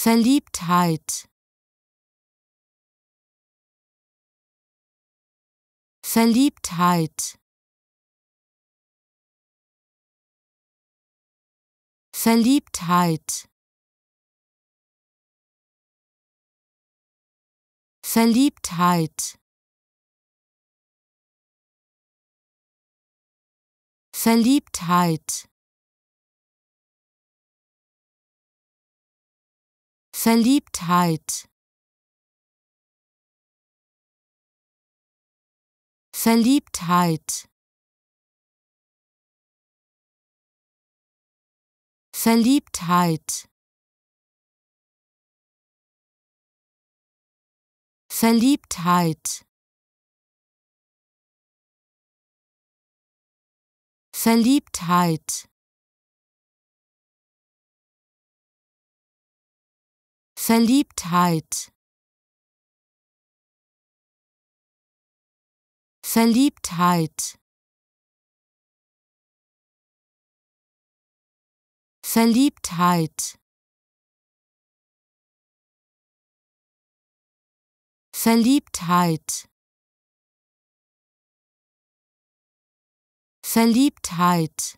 Verliebtheit Verliebtheit Verliebtheit Verliebtheit Verliebtheit Verliebtheit Verliebtheit Verliebtheit Verliebtheit Verliebtheit Verliebtheit Verliebtheit Verliebtheit Verliebtheit Verliebtheit